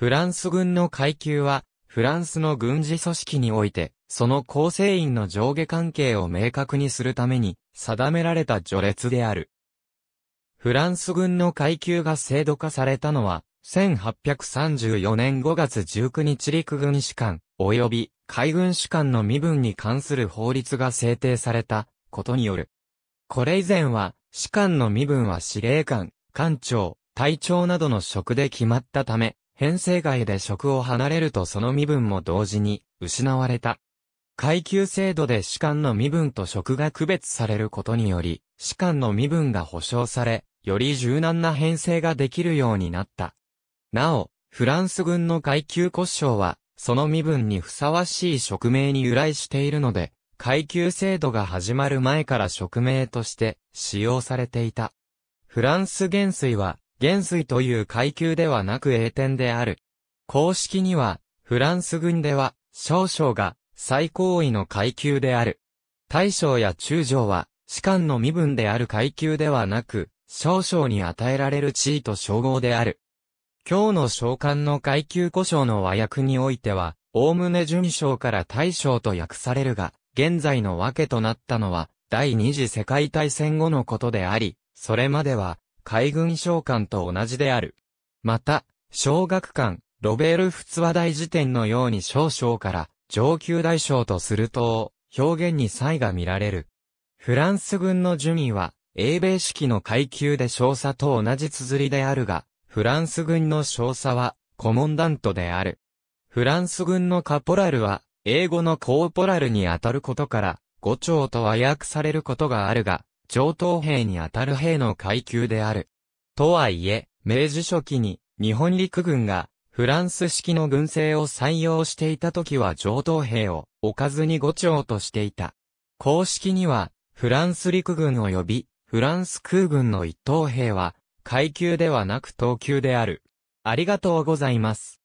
フランス軍の階級は、フランスの軍事組織において、その構成員の上下関係を明確にするために、定められた序列である。フランス軍の階級が制度化されたのは、1834年5月19日陸軍士官、及び海軍士官の身分に関する法律が制定されたことによる。これ以前は、士官の身分は司令官、艦長、隊長などの職で決まったため、編成外で職を離れるとその身分も同時に失われた。階級制度で士官の身分と職が区別されることにより、士官の身分が保障され、より柔軟な編成ができるようになった。なお、フランス軍の階級骨章は、その身分にふさわしい職名に由来しているので、階級制度が始まる前から職名として使用されていた。フランス元帥は、元帥という階級ではなく栄天である。公式には、フランス軍では、少将が最高位の階級である。大将や中将は、士官の身分である階級ではなく、少将に与えられる地位と称号である。今日の召喚の階級故障の和訳においては、おおむね準将から大将と訳されるが、現在の訳となったのは、第二次世界大戦後のことであり、それまでは、海軍将官と同じである。また、小学館、ロベール仏話大辞典のように少将から上級大将とすると、表現に差異が見られる。フランス軍の順位は、英米式の階級で少佐と同じ綴りであるが、フランス軍の少佐は、コモンダントである。フランス軍のカポラルは、英語のコーポラルにあたることから、五長と和訳されることがあるが、上等兵にあたる兵の階級である。とはいえ、明治初期に日本陸軍がフランス式の軍政を採用していた時は上等兵を置かずに五丁としていた。公式にはフランス陸軍及びフランス空軍の一等兵は階級ではなく等級である。ありがとうございます。